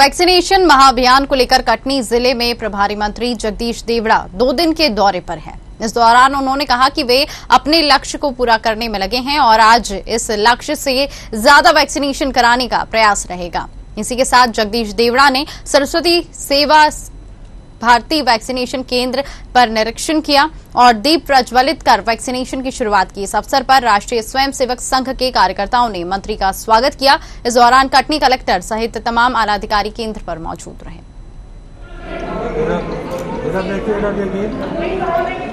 Vaccination महाअभियान को लेकर कटनी जिले में प्रभारी मंत्री जगदीश देवड़ा दो दिन के दौरे पर हैं। इस दौरान उन्होंने कहा कि वे अपने लक्ष्य को पूरा करने में लगे हैं और आज इस लक्ष्य से ज्यादा वैक्सीनेशन कराने का प्रयास रहेगा इसी के साथ जगदीश देवड़ा ने सरस्वती सेवा भारतीय वैक्सीनेशन केंद्र पर निरीक्षण किया और दीप प्रज्वलित कर वैक्सीनेशन की शुरुआत की इस अवसर पर राष्ट्रीय स्वयंसेवक संघ के कार्यकर्ताओं ने मंत्री का स्वागत किया इस दौरान कटनी कलेक्टर सहित तमाम आलाधिकारी केंद्र पर मौजूद रहे